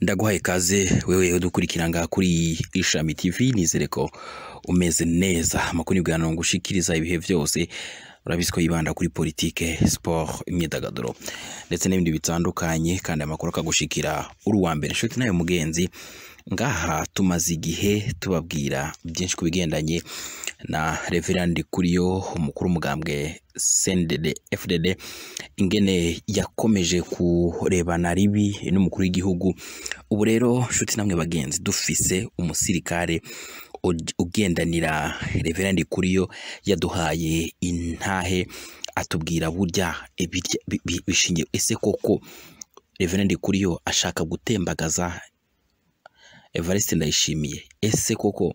ndaguhaye ikaze wewe udukurikira ngaha kuri ishami tv nizere ko umeze neza amakuru y'uganiro ngushikiriza ibihe byose urabizi ko yibanda kuri politiki siporo imyidagaduro ndetse n'ibindi bitandukanye kandi amakuru akagushikira uri mbere inshuti nawe mugenzi ngaha tumaze igihe tubabwira byinshi ku bigendanye na reverandi kuriyo umukuru w'umugambwe sendede fdd ingene yakomeje kurebana ribi n'umukuru w'igihugu ubu rero nshuti namwe bagenzi dufise umusirikare ugendanira reverandi kuriyo yaduhaye intahe atubwira burya bishingiye ese koko reverandi kuriyo ashaka gutembagaza evariste ndayishimiye ese koko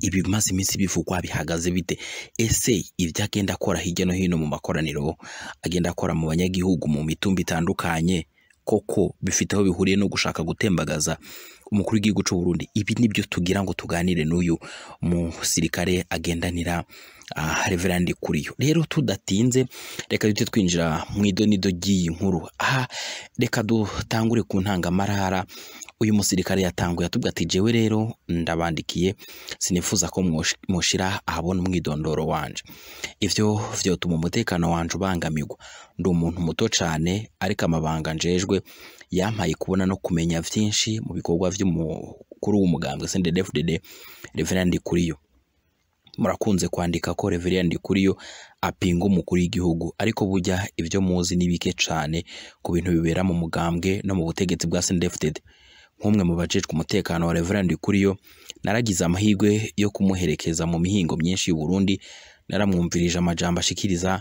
ibimaze iminsi bivugwa bihagaze bite ese ibyo agenda akora hirya no hino mu makoraniro agenda akora mu banyagihugu mu mitumba itandukanye koko bifite aho bihuriye no gushaka gutembagaza umukuru w'igihugu cy'u Burundi ibi nibyo tugira ngo tuganire n'uyu musirikare agendanira ah, Reverandi Kuriyo rero tudatinze reka duhite twinjira mu idonido ry'iyi nkuru aha reka dutangure ku ntangamarara uyu musirikare yatanguye atubwira ati jewe rero ndabandikiye sinifuza ko mushira ahabona umwidondoro wanje ibyo vyotuma umutekano wanje ubangamirwa ndi umuntu muto cane ariko amabanga njejwe yampaye kubona no kumenya byinshi mu bikorwa vy'umukuru w'umugambwe CNDD-FDD kuri yo murakunze kwandika ko Reverend yo apinga umukuru w'igihugu ariko bujya ibyo muzi ni bike cyane ku bintu bibera mu mugambwe no mu butegetsi bwa cndd nk'umwe mu bajejwe umutekano wa Reverend Kuriyo naragize amahirwe yo kumuherekeza mu mihingo myinshi y'u Burundi naramwumvirije amajambo ashikiriza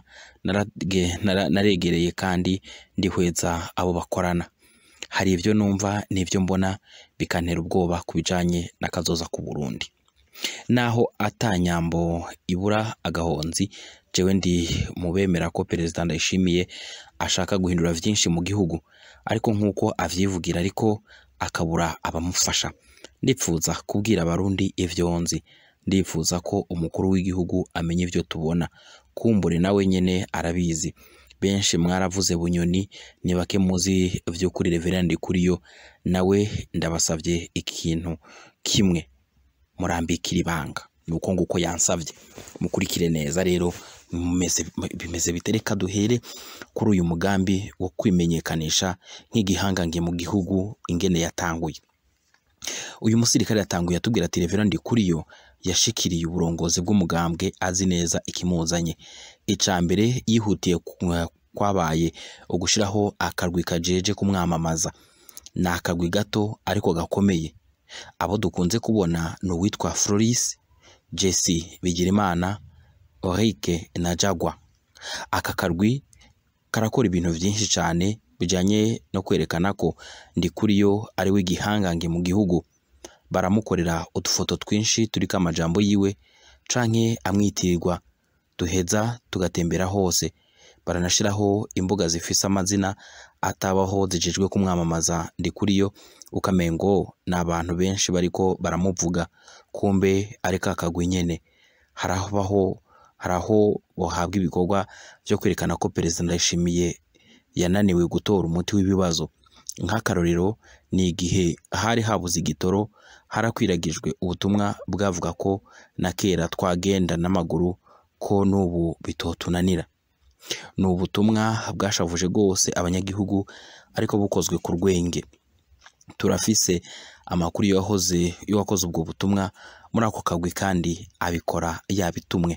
naregereye kandi ndihweza abo bakorana hari ibyo numva n'ibyo mbona bikantera ubwoba ku bijanye n'akazoza ku Burundi naho atanyambo ibura agahonzi jewe ndi mu bemera ko perezida Ndayishimiye ashaka guhindura byinshi mu gihugu ariko nk'uko avyivugira ariko akabura abamufasha ndifuza kubwira abarundi ibyo nzi ndifuza ko umukuru w'igihugu amenye ibyo tubona kumbure nawe nyine arabizi benshi mwaravuze bunyoni ni bake muzi byo kuri yo nawe ndabasabye ikintu kimwe murambikira ibanga ni uko nguko yansabye mukurikire neza rero bimeze bite duhere kuri uyu mugambi wo kwimenyekanisha nk'igihangange mu gihugu ingene yatanguye uyu musirikare yatanguye atubwira ati reverandi kuriyo yashikiriye uburongozi bw'umugambwe azi neza ikimuzanye icya mbere yihutiye eh, kwabaye ugushyiraho akarwi kajeje kumwamamaza ni akarwi gato ariko gakomeye abo dukunze kubona ni uwitwa Floris Jesse Bigirimana orike na jagwa aka karwi karakora ibintu byinshi cyane bijyanye no kwerekana ko ndi kuri yo ari we gihangange mu gihugu baramukorera utufoto twinshi turiko amajambo yiwe canke amwitirirwa duheza tugatembera hose baranashiraho imbuga zifise amazina atabaho zijejwe kumwamamaza ndi kuri yo ukamengo ni abantu benshi bariko baramuvuga kumbe ariko akagwi nyene harabaho hari aho bahabwa ibikorwa byo kwerekana ko perezida ndayishimiye yananiwe gutora umuti w'ibibazo nk'akarorero ni igihe hari habuze igitoro harakwiragijwe ubutumwa bwavuga ko na kera twagenda n'amaguru ko n'ubu bitotunanira ni ubutumwa bwashavuje rwose abanyagihugu ariko bukozwe ku rwenge turafise amakuru y'uwakoze ubwo butumwa muri ako kagwi kandi abikora yabitumwe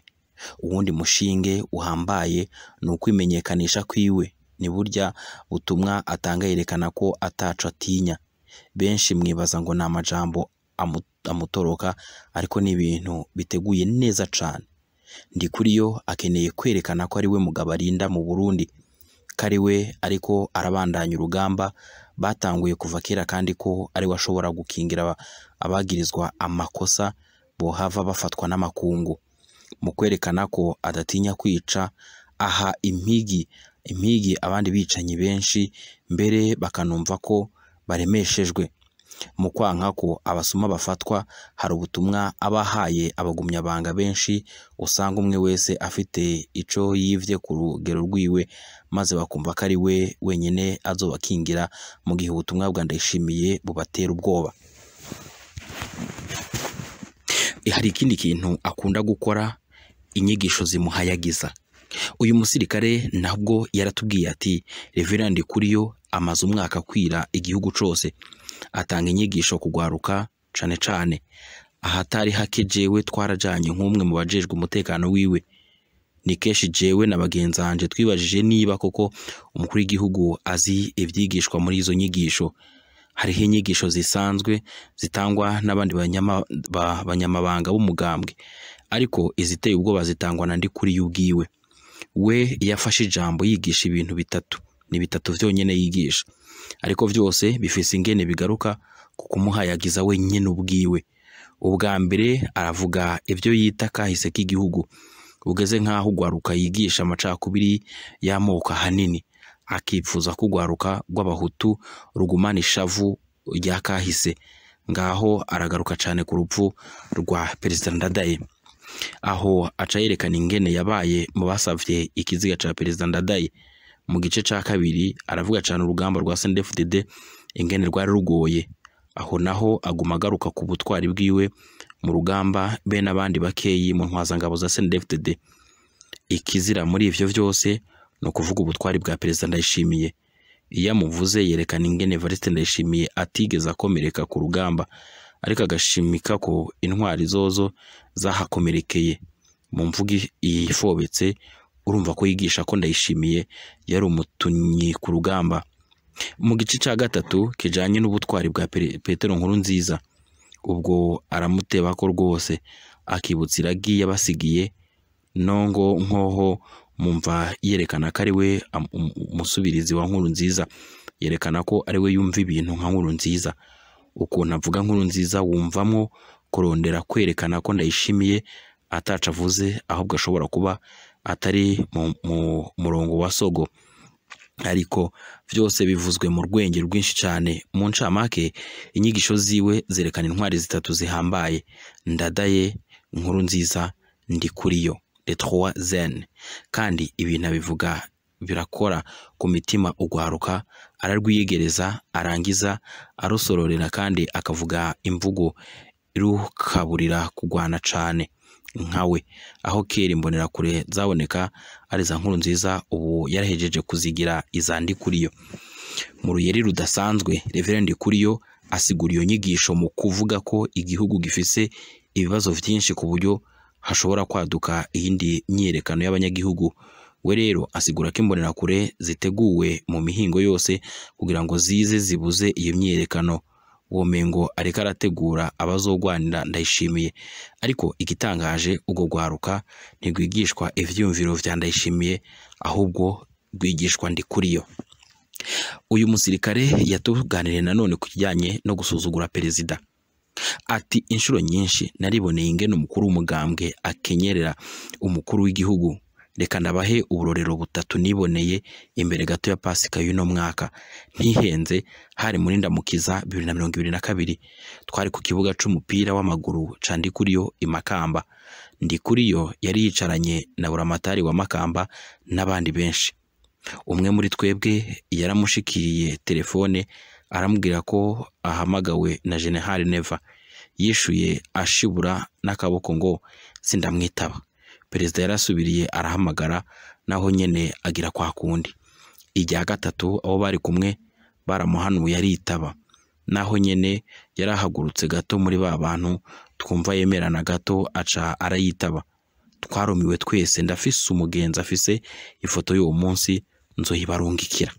uwundi mushinge uhambaye ni ukwimenyekanisha kwiwe ni burya butumwa atanga yerekana ko ataco atinya benshi mwibaza ngo ni amajambo amutoroka ariko ni ibintu biteguye neza cane ndi kuri yo akeneye kwerekana ko ari we mugabo arinda mu Burundi kari we ariko arabandanya urugamba batanguye kuva kera kandi ko ari we ashobora gukingira abagirizwa amakosa bohava bafatwa n'amakungu mu kwerekana ko adatinya kwica aha impigi impigi abandi bicanyi benshi mbere bakanumva ko baremeshejwe mu kwanga ko abasuma bafatwa hari ubutumwa abahaye abagumyabanga benshi usanga umwe wese afite icyo yivye ku rugero rwiwe maze bakumva ko ari we wenyine azobakingira mu gihe ubutumwa bwa ndayishimiye bubatera ubwoba eh, hari ikindi kintu akunda gukora inyigisho zimuhayagiza uyu musirikare nabwo yaratubwiye ati reverandi yo amaze umwaka akwira igihugu cyose atanga inyigisho kugwaruka cyane cyane ahatari hake jewe twarajyanye nk'umwe mu bajejwe umutekano wiwe ni kenshi jewe na bagenzi banjye twibajije niba koko umukuru w'igihugu azi ibyigishwa muri izo nyigisho hariho inyigisho zisanzwe zitangwa n'abandi banyamabanga b'umugambwe ariko iziteye ubwoba zitangwa na Ndikuriye ubwiwe we yafashe ijambo yigisha ibintu bitatu ni bitatu byonyine yigisha ariko byose bifise ingene bigaruka ku kumuhayagiza wenyine ubwiwe ubwa mbere aravuga ibyo yita kahise k'igihugu ugeze nk'aho ugwaruka yigisha amacakubiri y'amoko ahanini akifuza ko ugwaruka rw'abahutu rugumana ishavu rya kahise ngaho aragaruka cyane ku rupfu rwa perezida ndadaye aho aca yerekana ingene yabaye mu basavye ikiziga ca Perezida Ndadaye mu gice ca kabiri aravuga cyane urugamba rwa cndd ingene rwari rugoye aho naho aguma agaruka ku butwari bwiwe mu rugamba be n'abandi bakeyi mu ntwazangabo za CNDD-FDD ikizira muri ivyo vyose no kuvuga ubutwari bwa Perezida Ndayishimiye iyo amuvuze yerekana ingene Evariste Ndayishimiye atigeze akomereka ku rugamba ariko agashimika ko intwari zozo zahakomerekeye mu mvugo yifobetse urumva ko yigisha ko ndayishimiye yari umutunyi ku rugamba mu gice cya gatatu kijyanye n'ubutwari bwa petero nkuru nziza ubwo aramuteba ko rwose akibutsa iragi yabasigiye nongo nkoho mumva yerekana ko ari we umusubirizi wa nkuru nziza yerekana ko ari we yumva ibintu nka nkuru nziza ukuntu avuga nkuru nziza wumvamo kurondera kwerekana ko ndayishimiye atacu avuze ahubwo ashobora kuba atari mu murongo wa sogo ariko byose bivuzwe mu rwenge rwinshi cyane mu ncamake inyigisho ziwe zerekana intwari zitatu zihambaye ndadaye nkuru nziza ndi kuri yo trois zen kandi ibi ntabivuga birakora ku mitima ugwaruka ararwiyegereza arangiza arusororera kandi akavuga imvugo irukaburira kugwana cyane nkawe we aho kera kure zaboneka ari nkuru nziza ubu yarahejeje kuzigira iza Ndikuriyo mu ruyeri rudasanzwe Reverend Ndikuriyo asigura iyo nyigisho mu kuvuga ko igihugu gifise ibibazo byinshi ku buryo hashobora kwaduka iyindi myiyerekano y'abanyagihugu we rero asigura ko imbonerakure ziteguwe mu mihingo yose kugira ngo zize zibuze iyo myiyerekano uwo areka arategura abazogwanira ndayishimiye ariko igitangaje ubwo rwaruka ntirwigishwa ibyiyumviro bya ndayishimiye ahubwo rwigishwa ndi kuri yo uyu musirikare yatuganiriye nanone ku kijyanye no gusuzugura perezida ati inshuro nyinshi nariboneye ingene umukuru w'umugambwe akenyerera umukuru w'igihugu reka nabahe uburorero butatu niboneye imbere gato ya pasika y'uno mwaka ntihenze hari muri ndamukiza bibiri na mirongo ibiri na kabiri twari ku kibuga cy'umupira w'amaguru ca ndikuriyo i makamba ndikuriyo yari yicaranye na buramatari wa makamba n'abandi benshi umwe muri twebwe yaramushikiriye telefone arambwira ko ahamagawe na general neva yishuye ashibura n'akaboko ngo sindamwitaba perezida yarasubiriye arahamagara naho nyine agira kwa kundi irya gatatu abo bari kumwe baramuhanuye aritaba naho nyine yarahagurutse gato muri ba bantu twumva yemerana gato aca arayitaba twarumiwe twese ndafise umugenzi afise ifoto y'uwo munsi nzoyibarungikira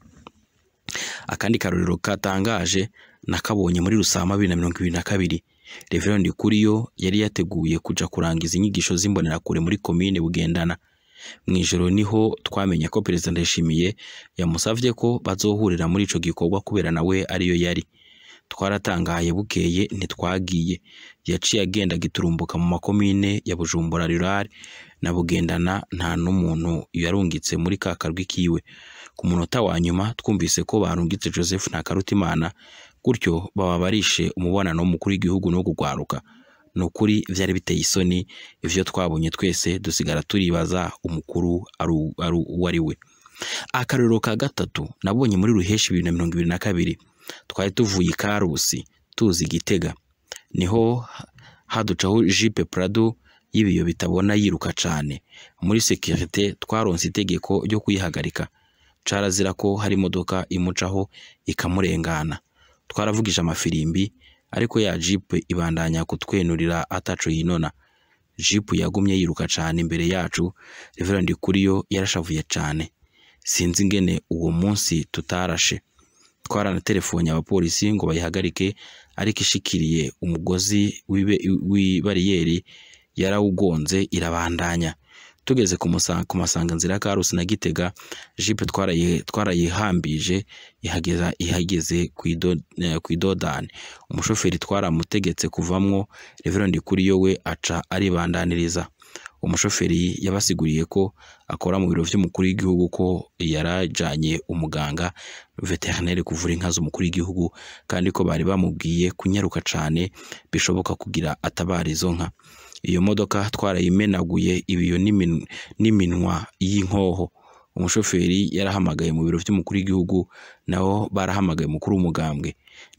akandi karorero katangaje nakabonye muri rusama bibiri na mirongo ibiri na kabiri Rev Kuriyo yari yateguye kuja kurangiza inyigisho z’imbonera kure muri komine Bugendana mu ijoro niho twamenye ko Perezida Ndayishimiye yamusabye ko bazohurira muri ico gikorwa kubera nawe ariyo yari twaratangaye bukeye ntitwagiye yaciye agenda giturumbuka mu makomine ya Bujumbura Rural na Bugendana nta n'umuntu yarungitse muri ka karwi kiwe ku munota wa nyuma twumvise ko barungitse Joseph na Ntakarutimana gutyo baba barishe umubonano w’umukuru w'igihugu no kugwaruka ni ukuri byari biteye isoni ibyo twabonye twese dusigara turibaza umukuru uwo ari we akarorero ka gatatu nabonye muri ruheshi bibiri na mirongo ibiri na kabiri twari tuvuye i karusi tuzi igitega niho haducaho jipe prado y'ibiyo bitabona yiruka cyane muri sekirite twaronse itegeko ryo kuyihagarika carazira ko hari imodoka imucaho ikamurengana twaravugije amafirimbi ariko ya jipe ibandanya kutwenurira ataco yinona Jeep yagumye yiruka cane imbere yacu Reverend kuri yo yarashavuye cane sinzi ingene uwo munsi tutarashe twaranaterefone abapolisi ngo bayihagarike ariko ishikiriye umugozi w'ibariyeri yarawugonze irabandanya tugeze ku masanganzira ya Karusi na Gitega jipe twarayihambije ihageze eh, ku idodani umushoferi twaramutegetse kuvamwo Reverend Kuriyo we aca aribandaniriza umushoferi yabasiguriye ko akora mu biro by'umukuru w'igihugu ko yarajyanye umuganga veterineri kuvura inka z'umukuru w'igihugu kandi ko bari bamubwiye kunyaruka cyane bishoboka kugira atabara izo nka iyo modoka twarayimenaguye ibiyo n'iminwa y'inkoho umushoferi yarahamagaye mu biro by'umukuru w'igihugu naho barahamagaye umukuru w'umugambwe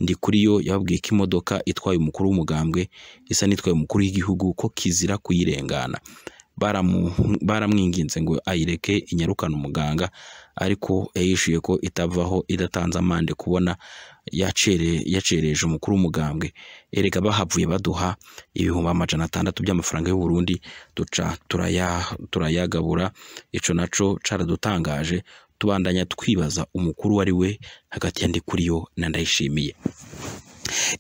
ndi kuri yo yababwiye ko imodoka itwaye umukuru w'umugambwe isa n'itwaye umukuru w'igihugu ko kizira kuyirengana baramwinginze ngo ayireke inyarukane umuganga ariko yayishuye ko itavaho idatanze amande kubona yacereje umukuru w'umugambwe erega bahavuye baduha ibihumbi amajana atandatu by'amafaranga y'u Burundi duca turayagabura ico naco caradutangaje tubandanya twibaza umukuru wari we hagati ya Ndikuriyo na Ndayishimiye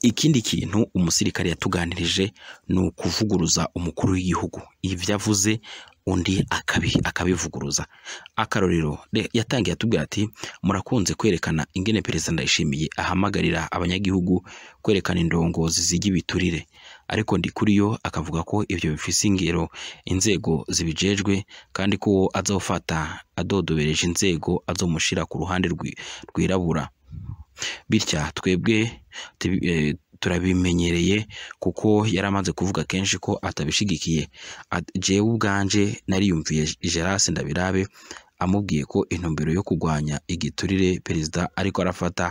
ikindi kintu umusirikare yatuganirije ni ukuvuguruza umukuru w'igihugu ibyo avuze undi akabivuguruza akarorero yatangiye atubwira ati murakunze kwerekana ingene perezida ndayishimiye ahamagarira abanyagihugu kwerekana indongozi zijya ibiturire ariko ndi kuri yo akavuga ko ibyo bifise ingero inzego zibijejwe kandi ko azawufata adodobereje inzego azomushyira ku ruhande rwirabura bityo twebwe eh, turabimenyereye kuko yari amaze kuvuga kenshi ko atabishigikiye jewe ubwanje nariyumviye Geras Ndabirabe amubwiye ko intumbero yo kurwanya igiturire perezida ariko arafata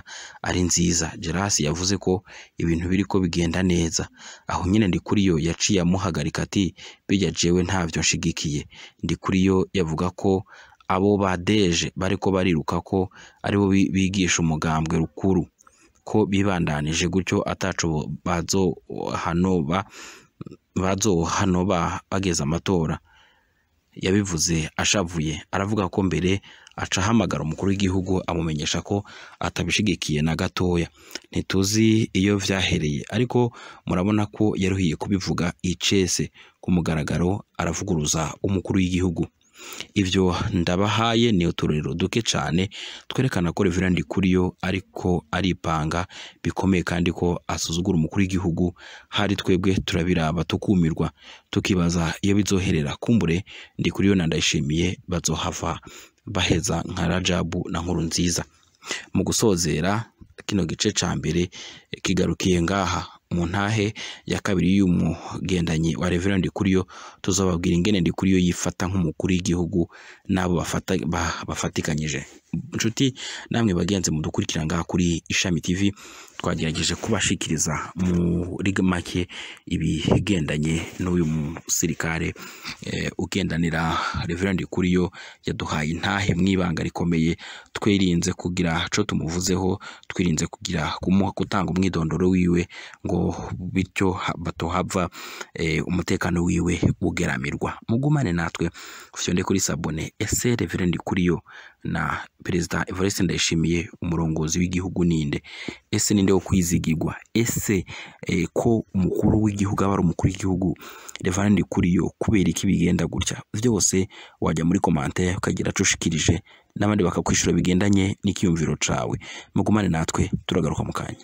ari nziza Geras yavuze ko ibintu biri ko bigenda neza aho nyine ndi kuri yo yaciye amuhagarika ati bijya jewe ntabyo nshigikiye ndi kuri yo yavuga ko abo badeje bariko bariruka ko aribo bigisha umugambwe rukuru ko bibandanije gutyo ataco ba bazohanoba ba bageze amatora yabivuze ashavuye aravuga ko mbere aca ahamagara umukuru w'igihugu amumenyesha ko atabishigikiye na gatoya ntituzi iyo vyahereye ariko murabona ko yaruhiye kubivuga icese ku mugaragaro aravuguruza umukuru w'igihugu ibyo ndabahaye ni uturero duke cyane twerekana ko ndi kuri yo ariko aripanga bikomeye kandi ko asuzugura umukuru w'igihugu hari twebwe turabiraba tukumirwa tukibaza iyo bizoherera kumbure ndi kuriyo na ndayishimiye bazohava baheza nka rajabu na nkuru nziza mu gusozera kino gice cya mbere kigarukiye ngaha mu ntahe ya kabiri y'umugendanyi wa Reverend Ndikuriyo tuzababwira ingene Ndikuriyo yifata nk'umukuru w'igihugu n'abo bafatikanyije inshuti namwe bagenzi mudukurikira ngaha kuri ishami tv twagerageje kubashikiriza muri make ibigendanye n'uyu musirikare eh, ugendanira reverandi kuri yo yaduhaye intahe mu ibanga rikomeye twirinze kugira cyo tumuvuzeho twirinze kugira kumuha gutanga umwidondoro wiwe ngo bityo batohava eh, umutekano wiwe ugeramirwa mugumane natwe ufyonde kuri sabone ese reverandi kuri yo na perezida Evariste Ndayishimiye umurongozi w'igihugu ninde ese ninde wo kwizigirwa ese eh, ko umukuru w'igihugu aba ari umukuru w'igihugu kuri yo kubera iki bigenda gutya byose wajya muri komantere ukagira ushikirije n'abandi bakakwishyura bigendanye n'ikiyumviro cawe mugumane natwe turagaruka mu kanya